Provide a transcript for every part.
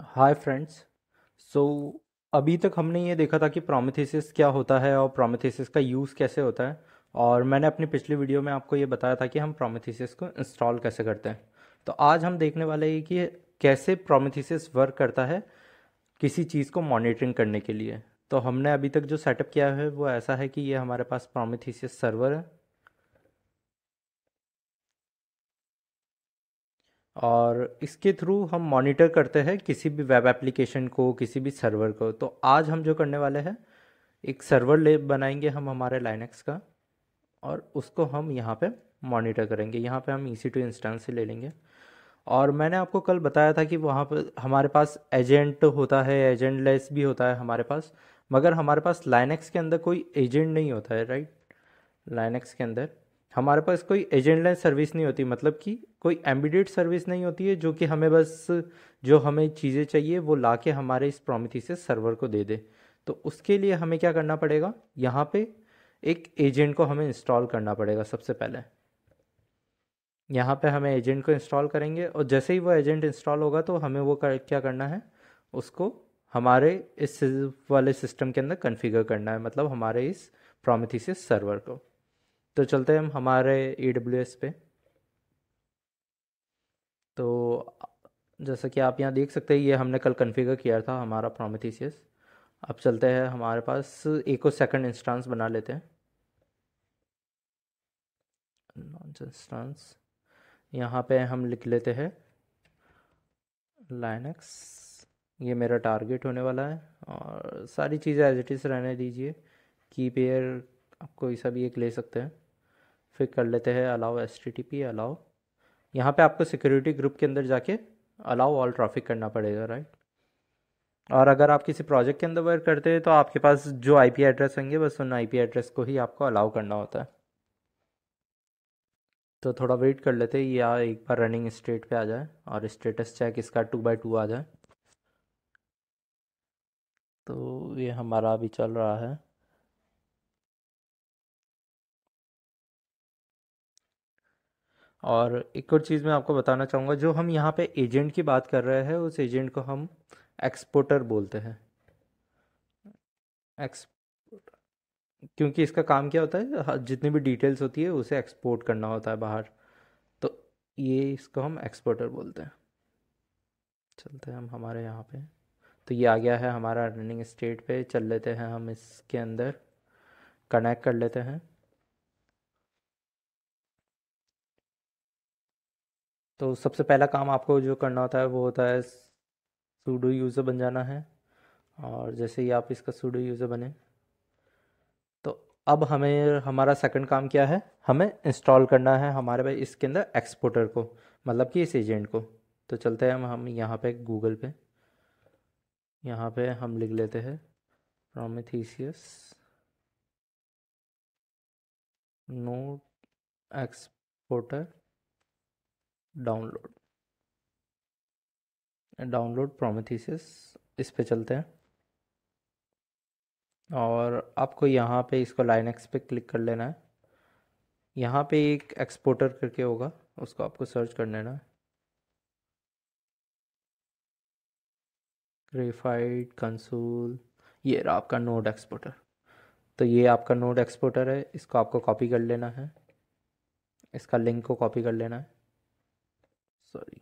Hi friends so अभी तक हमने ये देखा था कि प्रोमिथेसिस क्या होता है और प्रोमिथेसिस का यूज़ कैसे होता है और मैंने अपनी पिछली वीडियो में आपको ये बताया था कि हम प्रोमिथेसिस को इंस्टॉल कैसे करते हैं तो आज हम देखने वाले हैं कि कैसे प्रोमिथेसिस वर्क करता है किसी चीज़ को मॉनिटरिंग करने के लिए तो हमने अभी तक जो सेटअप किया है वो ऐसा है कि ये हमारे पास प्रोमिथेसिस सर्वर है और इसके थ्रू हम मॉनिटर करते हैं किसी भी वेब एप्लीकेशन को किसी भी सर्वर को तो आज हम जो करने वाले हैं एक सर्वर ले बनाएंगे हम हमारे लाइनक्स का और उसको हम यहाँ पे मॉनिटर करेंगे यहाँ पे हम ई सी टू इंस्टेंस ले लेंगे और मैंने आपको कल बताया था कि वहाँ पर हमारे पास एजेंट होता है एजेंट लेस भी होता है हमारे पास मगर हमारे पास लाइनक्स के अंदर कोई एजेंट नहीं होता है राइट लाइनक्स के अंदर हमारे पास कोई एजेंट लाइन सर्विस नहीं होती मतलब कि कोई एम्बिडेड सर्विस नहीं होती है जो कि हमें बस जो हमें चीज़ें चाहिए वो ला के हमारे इस प्रोमिथी से सर्वर को दे दे तो उसके लिए हमें क्या करना पड़ेगा यहाँ पे एक एजेंट को हमें इंस्टॉल करना पड़ेगा सबसे पहले यहाँ पे हमें एजेंट को इंस्टॉल करेंगे और जैसे ही वो एजेंट इंस्टॉल होगा तो हमें वो कर, क्या करना है उसको हमारे इस वाले सिस्टम के अंदर कन्फिगर करना है मतलब हमारे इस प्रोमिथी से सर्वर को तो चलते हैं हम हमारे ई डब्ल्यू एस पे तो जैसा कि आप यहाँ देख सकते हैं ये हमने कल कन्फिगर किया था हमारा प्रोमिथीसियस अब चलते हैं हमारे पास एको सेकंड इंस्टांस बना लेते हैं इंस्टांस यहाँ पे हम लिख लेते हैं लाइनक्स ये मेरा टारगेट होने वाला है और सारी चीज़ें एज इट इज़ रहने दीजिए की पेयर आप कोई सा भी एक ले सकते हैं फिर कर लेते हैं allow S T T P allow यहाँ पे आपको सिक्योरिटी ग्रुप के अंदर जाके अलाउ ऑल ट्रैफिक करना पड़ेगा राइट और अगर आप किसी प्रोजेक्ट के अंदर वर्क करते हैं तो आपके पास जो आईपी एड्रेस होंगे बस उन आईपी एड्रेस को ही आपको अलाउ करना होता है तो थोड़ा वेट कर लेते हैं या एक बार रनिंग स्टेट पे आ जाए और स्टेटस चेक इसका टू बाई टू आ जाए तो ये हमारा अभी चल रहा है और एक और चीज़ मैं आपको बताना चाहूँगा जो हम यहाँ पे एजेंट की बात कर रहे हैं उस एजेंट को हम एक्सपोर्टर बोलते हैं क्योंकि इसका काम क्या होता है हाँ, जितनी भी डिटेल्स होती है उसे एक्सपोर्ट करना होता है बाहर तो ये इसको हम एक्सपोर्टर बोलते हैं चलते हैं हम हमारे यहाँ पे तो ये आ गया है हमारा रनिंग स्टेट पे चल लेते हैं हम इसके अंदर कनेक्ट कर लेते हैं तो सबसे पहला काम आपको जो करना होता है वो होता है सूडो यूज़र बन जाना है और जैसे ही आप इसका सूडो यूज़र बने तो अब हमें हमारा सेकंड काम क्या है हमें इंस्टॉल करना है हमारे भाई इसके अंदर एक्सपोर्टर को मतलब कि इस एजेंट को तो चलते हैं हम हम यहाँ पे गूगल पे यहाँ पे हम लिख लेते हैं Prometheus node exporter download download Prometheus इस पे चलते हैं और आपको यहाँ पे इसको लाइनक्स पे क्लिक कर लेना है यहाँ पे एक एक्सपोर्टर करके होगा उसको आपको सर्च कर लेना है ग्रेफाइट कंसोल ये रहा आपका नोड एक्सपोर्टर तो ये आपका नोड एक्सपोर्टर है इसको आपको कॉपी कर लेना है इसका लिंक को कॉपी कर लेना है सॉरी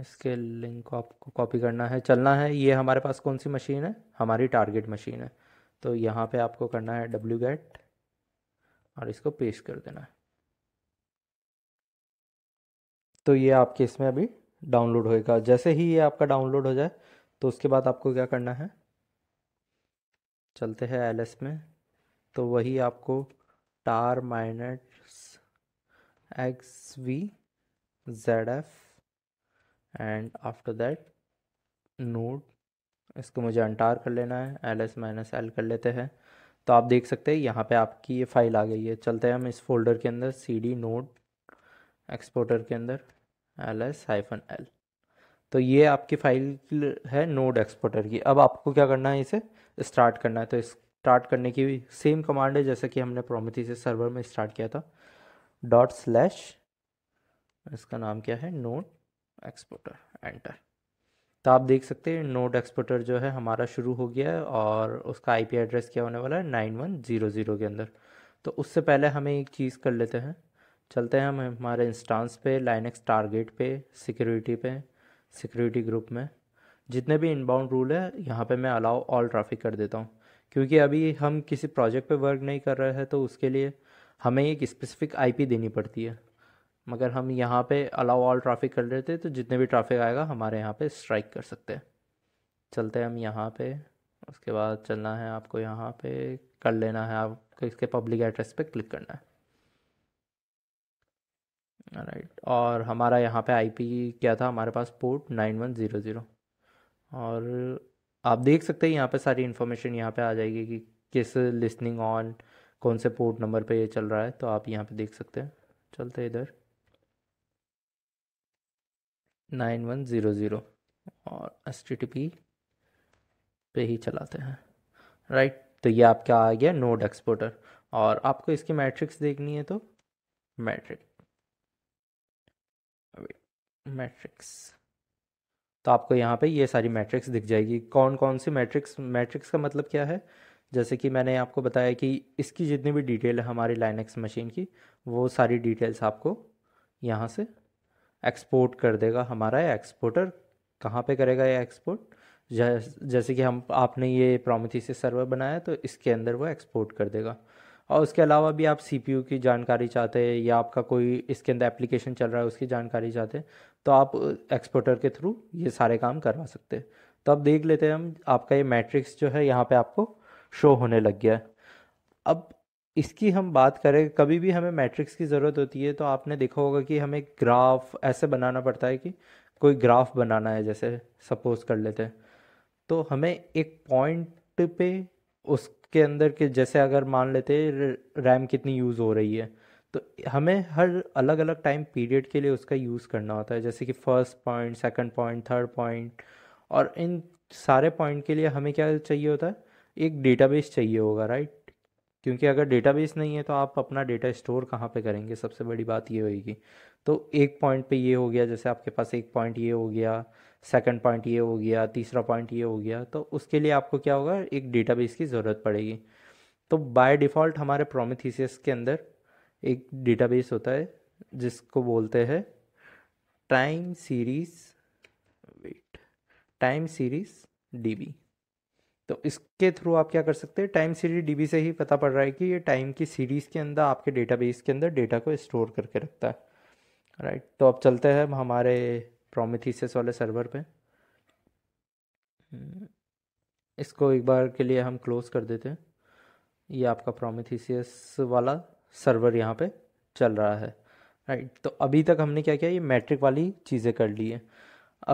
इसके लिंक को आपको कॉपी करना है चलना है ये हमारे पास कौन सी मशीन है हमारी टारगेट मशीन है तो यहाँ पे आपको करना है डब्ल्यू गेट और इसको पेश कर देना है तो ये आपके इसमें अभी डाउनलोड होएगा जैसे ही ये आपका डाउनलोड हो जाए तो उसके बाद आपको क्या करना है चलते हैं एल में तो वही आपको tar minus X V zf and after that node इसको मुझे अंटार कर लेना है एल एस माइनस एल कर लेते हैं तो आप देख सकते हैं यहाँ पे आपकी ये फाइल आ गई है चलते हैं हम इस फोल्डर के अंदर सी डी नोड एक्सपोर्टर के अंदर एल एस हाइफन एल तो ये आपकी फाइल है नोड एक्सपोर्टर की अब आपको क्या करना है इसे स्टार्ट करना है तो स्टार्ट करने की भी सेम कमांड है जैसे कि हमने प्रोमिथी से सर्वर में स्टार्ट किया था डॉट स्लैश इसका नाम क्या है नोट एक्सपोर्टर एंटर तो आप देख सकते हैं नोट एक्सपोर्टर जो है हमारा शुरू हो गया है और उसका आईपी एड्रेस क्या होने वाला है नाइन वन ज़ीरो ज़ीरो के अंदर तो उससे पहले हमें एक चीज़ कर लेते हैं चलते हैं हम हमारे इंस्टांस पे एक्स टारगेट पे सिक्योरिटी पे सिक्योरिटी ग्रुप में जितने भी इनबाउंड रूल है यहाँ पे मैं अलाउ ऑल ट्रैफिक कर देता हूँ क्योंकि अभी हम किसी प्रोजेक्ट पे वर्क नहीं कर रहे हैं तो उसके लिए हमें एक स्पेसिफिक आईपी देनी पड़ती है मगर हम यहाँ पे अलाउ ऑल ट्रैफिक कर देते तो जितने भी ट्रैफिक आएगा हमारे यहाँ पे स्ट्राइक कर सकते हैं चलते हैं हम यहाँ पे उसके बाद चलना है आपको यहाँ पे कर लेना है आपको इसके पब्लिक एड्रेस पे क्लिक करना है राइट और हमारा यहाँ पे आईपी क्या था हमारे पास port nine one zero zero और आप देख सकते हैं यहाँ पे सारी इन्फॉर्मेशन यहाँ पे आ जाएगी कि किस लिसनिंग ऑन कौन से पोर्ट नंबर पे ये चल रहा है तो आप यहाँ पे देख सकते हैं चलते इधर नाइन वन ज़ीरो ज़ीरो और एस टी टी पी पे ही चलाते हैं राइट तो ये आपका आ गया नोड एक्सपोर्टर और आपको इसकी मैट्रिक्स देखनी है तो मैट्रिक मैट्रिक्स तो आपको यहाँ पे ये सारी मैट्रिक्स दिख जाएगी कौन कौन सी मैट्रिक्स मैट्रिक्स का मतलब क्या है जैसे कि मैंने आपको बताया कि इसकी जितनी भी डिटेल है हमारी लाइनेक्स मशीन की वो सारी डिटेल्स आपको यहाँ से एक्सपोर्ट कर देगा हमारा एक्सपोर्टर कहाँ पे करेगा ये एक्सपोर्ट जैसे कि हम आपने ये से सर्वर बनाया तो इसके अंदर वो एक्सपोर्ट कर देगा और उसके अलावा भी आप सी की जानकारी चाहते हैं या आपका कोई इसके अंदर एप्लीकेशन चल रहा है उसकी जानकारी चाहते हैं तो आप एक्सपोर्टर के थ्रू ये सारे काम करवा सकते हैं तो अब देख लेते हैं हम आपका ये मैट्रिक्स जो है यहाँ पे आपको शो होने लग गया है अब इसकी हम बात करें कभी भी हमें मैट्रिक्स की ज़रूरत होती है तो आपने देखा होगा कि हमें ग्राफ ऐसे बनाना पड़ता है कि कोई ग्राफ बनाना है जैसे सपोज़ कर लेते हैं तो हमें एक पॉइंट पे उसके अंदर के जैसे अगर मान लेते रैम कितनी यूज़ हो रही है तो हमें हर अलग अलग टाइम पीरियड के लिए उसका यूज़ करना होता है जैसे कि first point second point third point और इन सारे पॉइंट के लिए हमें क्या चाहिए होता है एक डेटाबेस चाहिए होगा राइट क्योंकि अगर डेटाबेस नहीं है तो आप अपना डेटा स्टोर कहाँ पे करेंगे सबसे बड़ी बात ये होगी तो एक पॉइंट पे ये हो गया जैसे आपके पास एक पॉइंट ये हो गया सेकंड पॉइंट ये हो गया तीसरा पॉइंट ये हो गया तो उसके लिए आपको क्या होगा एक डेटाबेस की ज़रूरत पड़ेगी तो बाय डिफ़ॉल्ट हमारे प्रोमिथीसियस के अंदर एक डेटाबेस होता है जिसको बोलते हैं time series wait time series DB तो इसके थ्रू आप क्या कर सकते हैं टाइम सीरीज डीबी से ही पता पड़ रहा है कि ये टाइम की सीरीज़ के अंदर आपके डेटाबेस के अंदर डेटा को स्टोर करके रखता है राइट right. तो अब चलते हैं हमारे प्रोमिथीसिस वाले सर्वर पे हम्म, इसको एक बार के लिए हम क्लोज कर देते हैं ये आपका प्रोमिथीसियस वाला सर्वर यहाँ पे चल रहा है राइट right. तो अभी तक हमने क्या किया ये मैट्रिक वाली चीज़ें कर ली है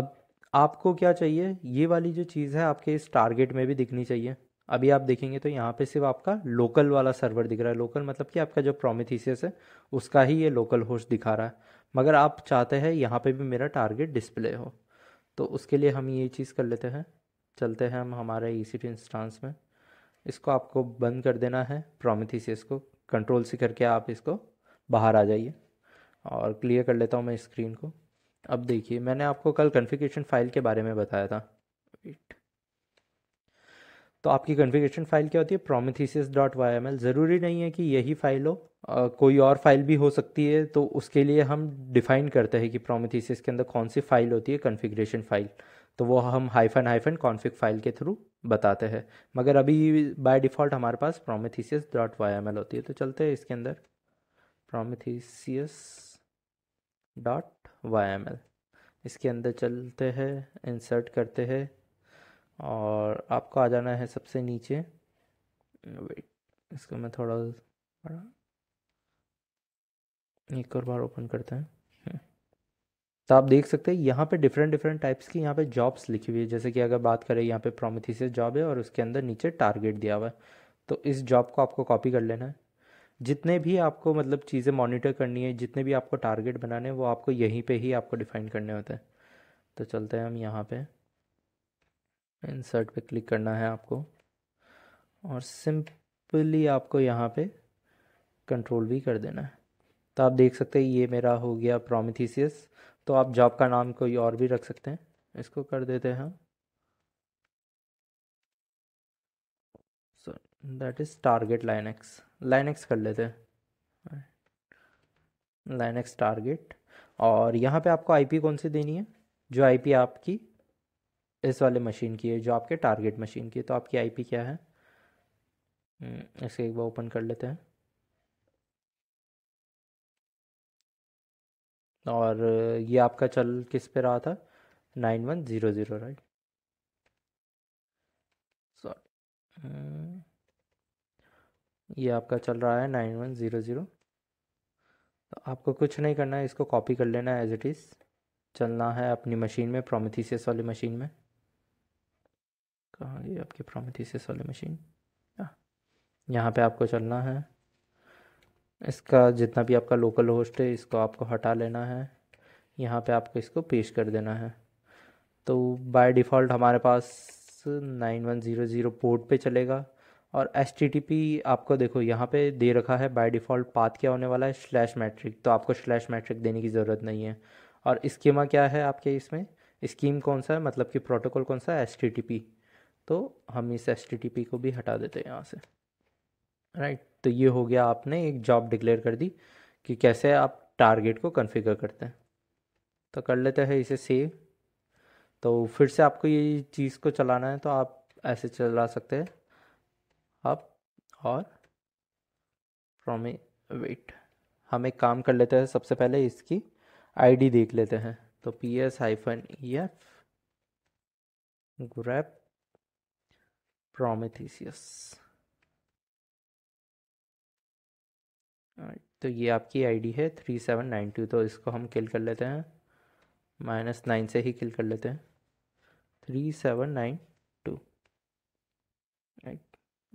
अब आपको क्या चाहिए ये वाली जो चीज़ है आपके इस टारगेट में भी दिखनी चाहिए अभी आप देखेंगे तो यहाँ पे सिर्फ आपका लोकल वाला सर्वर दिख रहा है लोकल मतलब कि आपका जो प्रोमिथीसियस है उसका ही ये लोकल होस्ट दिखा रहा है मगर आप चाहते हैं यहाँ पे भी मेरा टारगेट डिस्प्ले हो तो उसके लिए हम ये चीज़ कर लेते हैं चलते हैं हम हमारे ई सी इंस्टांस में इसको आपको बंद कर देना है प्रोमिथीसियस को कंट्रोल से करके आप इसको बाहर आ जाइए और क्लियर कर लेता हूँ मैं स्क्रीन को अब देखिए मैंने आपको कल कन्फिग्रेशन फ़ाइल के बारे में बताया था वेट तो आपकी कन्फिग्रेशन फ़ाइल क्या होती है Prometheus dot Y M L ज़रूरी नहीं है कि यही फ़ाइल हो आ, कोई और फाइल भी हो सकती है तो उसके लिए हम डिफ़ाइन करते हैं कि प्रोमिथीसिस के अंदर कौन सी फ़ाइल होती है कन्फिग्रेशन फ़ाइल तो वो हम हाइफन हाइफन कॉन्फिग फाइल के थ्रू बताते हैं मगर अभी बाय डिफ़ॉल्ट हमारे पास Prometheus dot Y M L होती है तो चलते हैं इसके अंदर Prometheus dot Y M L इसके अंदर चलते हैं इंसर्ट करते हैं और आपको आ जाना है सबसे नीचे वेट इसको मैं थोड़ा एक और बार ओपन करते हैं हम्म। तो आप देख सकते हैं यहाँ पे डिफरेंट डिफरेंट टाइप्स की यहाँ पे जॉब्स लिखी हुई है जैसे कि अगर बात करें यहाँ पे प्रोमिथिस जॉब है और उसके अंदर नीचे टारगेट दिया हुआ है तो इस जॉब को आपको कॉपी कर लेना है जितने भी आपको मतलब चीज़ें मॉनिटर करनी है जितने भी आपको टारगेट बनाने हैं वो आपको यहीं पे ही आपको डिफाइन करने होते हैं तो चलते हैं हम यहाँ पे इंसर्ट पे क्लिक करना है आपको और सिंपली आपको यहाँ पे कंट्रोल भी कर देना है तो आप देख सकते हैं ये मेरा हो गया प्रोमिथीसियस तो आप जॉब का नाम कोई और भी रख सकते हैं इसको कर देते हैं हम that is target line X line X कर लेते हैं लाइन एक्स टारगेट और यहाँ पे आपको आईपी कौन सी देनी है जो आईपी आपकी इस वाले मशीन की है जो आपके टारगेट मशीन की है तो आपकी आईपी क्या है हम्म, इसे एक बार ओपन कर लेते हैं और ये आपका चल किस पे रहा था nine one zero zero right sorry hmm, ये आपका चल रहा है नाइन वन ज़ीरो ज़ीरो तो आपको कुछ नहीं करना है इसको कॉपी कर लेना है एज इट इज़ चलना है अपनी मशीन में प्रोमिथीसियस वाली मशीन में कहाँ गई आपकी प्रोमिथीसियस वाली मशीन हाँ। यहाँ पे आपको चलना है इसका जितना भी आपका लोकल होस्ट है इसको आपको हटा लेना है यहाँ पे आपको इसको पेश कर देना है तो बाय डिफ़ॉल्ट हमारे पास nine one zero zero port पे चलेगा और एस आपको देखो यहाँ पे दे रखा है बाय डिफ़ॉल्ट पाथ क्या होने वाला है स्लैश मैट्रिक तो आपको स्लैश मैट्रिक देने की ज़रूरत नहीं है और स्कीमा क्या है आपके इसमें स्कीम कौन सा है मतलब कि प्रोटोकॉल कौन सा है एच तो हम इस एस को भी हटा देते हैं यहाँ से राइट right. तो ये हो गया आपने एक जॉब डिक्लेयर कर दी कि कैसे आप टारगेट को कन्फिगर करते हैं तो कर लेते हैं इसे सेव तो फिर से आपको ये चीज़ को चलाना है तो आप ऐसे चला सकते हैं अप और वेट हम एक काम कर लेते हैं सबसे पहले इसकी आईडी देख लेते हैं तो P S hyphen E F grep Prometheus तो ये आपकी आईडी है थ्री सेवन नाइन टू तो इसको हम किल कर लेते हैं माइनस नाइन से ही किल कर लेते हैं three seven nine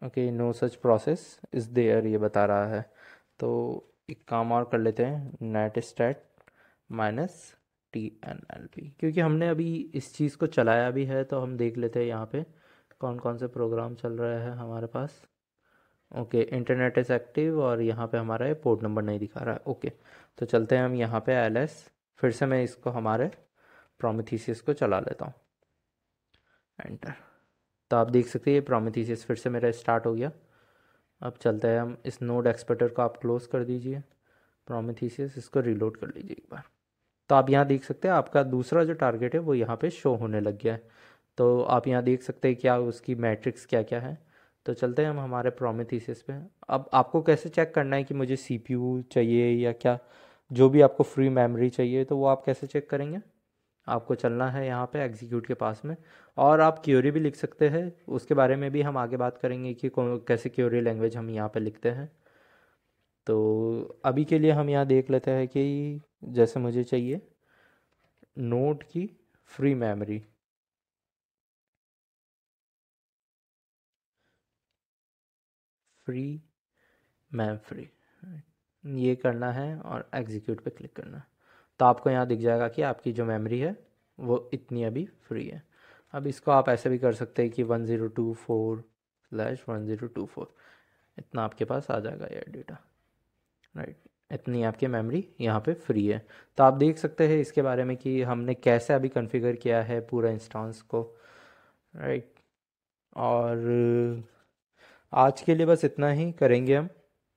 okay no such process is there ये बता रहा है तो एक काम और कर लेते हैं netstat minus T N L P क्योंकि हमने अभी इस चीज़ को चलाया भी है तो हम देख लेते हैं यहाँ पे कौन कौन से प्रोग्राम चल रहे हैं हमारे पास ओके इंटरनेट इज़ एक्टिव और यहाँ पे हमारा ये पोर्ट नंबर नहीं दिखा रहा है ओके तो चलते हैं हम यहाँ पे एल एस फिर से मैं इसको हमारे प्रोमिथीसिस को चला लेता हूँ एंटर तो आप देख सकते हैं ये प्रोमिथीसिस फिर से मेरा स्टार्ट हो गया अब चलते हैं हम इस नोड एक्सपर्टर को आप क्लोज कर दीजिए प्रोमिथीसिस इसको रिलोड कर लीजिए एक बार तो आप यहाँ देख सकते हैं आपका दूसरा जो टारगेट है वो यहाँ पे शो होने लग गया है तो आप यहाँ देख सकते हैं क्या उसकी मैट्रिक्स क्या क्या है तो चलते हैं हम हमारे प्रोमिथीसिस पे अब आपको कैसे चेक करना है कि मुझे सी चाहिए या क्या जो भी आपको फ्री मेमोरी चाहिए तो वो आप कैसे चेक करेंगे आपको चलना है यहाँ पे एग्जीक्यूट के पास में और आप क्योरी भी लिख सकते हैं उसके बारे में भी हम आगे बात करेंगे कि कैसे क्योरी लैंग्वेज हम यहाँ पे लिखते हैं तो अभी के लिए हम यहाँ देख लेते हैं कि जैसे मुझे चाहिए नोट की free memory free mem free ये करना है और एग्जीक्यूट पे क्लिक करना है तो आपको यहाँ दिख जाएगा कि आपकी जो मेमोरी है वो इतनी अभी फ्री है अब इसको आप ऐसे भी कर सकते हैं कि one zero two four slash one zero two four इतना आपके पास आ जाएगा यह डेटा राइट इतनी आपकी मेमोरी यहाँ पे फ्री है तो आप देख सकते हैं इसके बारे में कि हमने कैसे अभी कॉन्फ़िगर किया है पूरा इंस्टांस को राइट और आज के लिए बस इतना ही करेंगे हम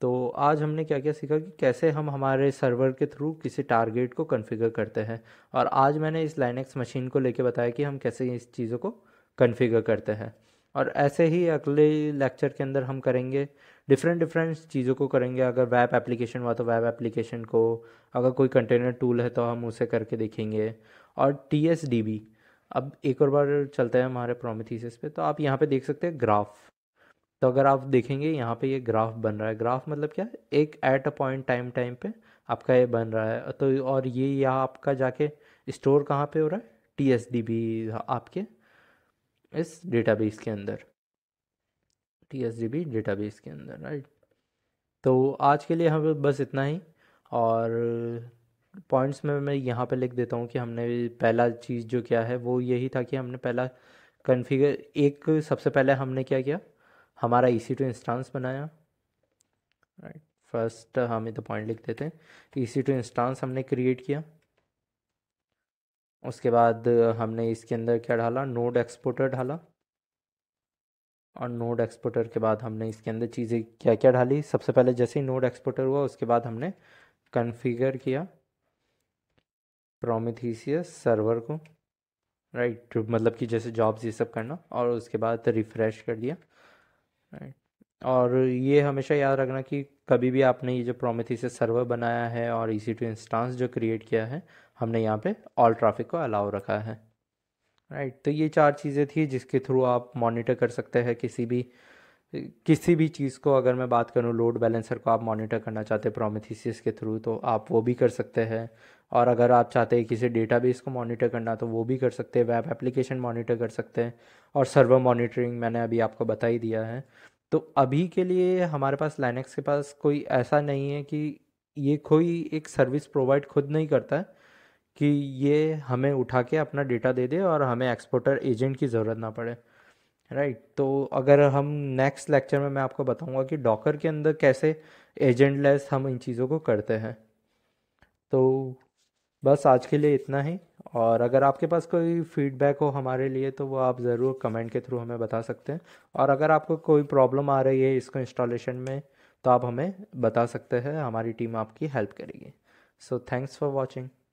तो आज हमने क्या क्या सीखा कि कैसे हम हमारे सर्वर के थ्रू किसी टारगेट को कॉन्फ़िगर करते हैं और आज मैंने इस लाइनक्स मशीन को लेके बताया कि हम कैसे इस चीज़ों को कॉन्फ़िगर करते हैं और ऐसे ही अगले लेक्चर के अंदर हम करेंगे डिफरेंट डिफरेंट चीज़ों को करेंगे अगर वेब एप्लीकेशन हुआ तो वेब एप्लीकेशन को अगर कोई कंटेनर टूल है तो हम उसे करके देखेंगे और टी अब एक और बार चलते हैं हमारे प्रोमिथीसिस पे तो आप यहाँ पे देख सकते हैं ग्राफ तो अगर आप देखेंगे यहाँ पे ये ग्राफ बन रहा है ग्राफ मतलब क्या एक at a point time time पे आपका ये बन रहा है तो और ये यहाँ आपका जाके स्टोर कहाँ पे हो रहा है टी एस डी बी आपके इस डेटा बेस के अंदर T S D B base के अंदर राइट तो आज के लिए हम बस इतना ही और पॉइंट्स में मैं यहाँ पे लिख देता हूँ कि हमने पहला चीज़ जो क्या है वो यही था कि हमने पहला कन्फिगर एक सबसे पहले हमने क्या किया हमारा ई सी टू इंस्टांस बनाया राइट फर्स्ट हम इधर पॉइंट लिख देते हैं ई सी टू इंस्टांस हमने क्रिएट किया उसके बाद हमने इसके अंदर क्या डाला नोड एक्सपोर्टर डाला और नोड एक्सपोर्टर के बाद हमने इसके अंदर चीज़ें क्या क्या डाली सबसे पहले जैसे ही नोड एक्सपोर्टर हुआ उसके बाद हमने कन्फिगर किया प्रोमिथीसियस सर्वर को राइट right, मतलब कि जैसे जॉब्स ये सब करना और उसके बाद रिफ़्रेश कर दिया राइट और ये हमेशा याद रखना कि कभी भी आपने ये जो से सर्वर बनाया है और ई सी टू इंस्टांस जो क्रिएट किया है हमने यहाँ पे ऑल ट्रैफिक को अलाउ रखा है राइट तो ये चार चीज़ें थी जिसके थ्रू आप मॉनिटर कर सकते हैं किसी भी किसी भी चीज़ को अगर मैं बात करूँ लोड बैलेंसर को आप मॉनिटर करना चाहते हैं प्रोमेथीसिस के थ्रू तो आप वो भी कर सकते हैं और अगर आप चाहते हैं किसी बेस को मॉनिटर करना तो वो भी कर सकते हैं वेब एप्लीकेशन मॉनिटर कर सकते हैं और सर्वर मॉनिटरिंग मैंने अभी आपको बता ही दिया है तो अभी के लिए हमारे पास लाइनेक्स के पास कोई ऐसा नहीं है कि ये कोई एक सर्विस प्रोवाइड खुद नहीं करता है कि ये हमें उठा के अपना डेटा दे दे और हमें एक्सपोर्टर एजेंट की ज़रूरत ना पड़े राइट right, तो अगर हम नेक्स्ट लेक्चर में मैं आपको बताऊंगा कि डॉकर के अंदर कैसे एजेंटलेस हम इन चीज़ों को करते हैं तो बस आज के लिए इतना ही और अगर आपके पास कोई फीडबैक हो हमारे लिए तो वो आप ज़रूर कमेंट के थ्रू हमें बता सकते हैं और अगर आपको कोई प्रॉब्लम आ रही है इसको इंस्टॉलेशन में तो आप हमें बता सकते हैं हमारी टीम आपकी हेल्प करेगी सो थैंक्स फॉर वॉचिंग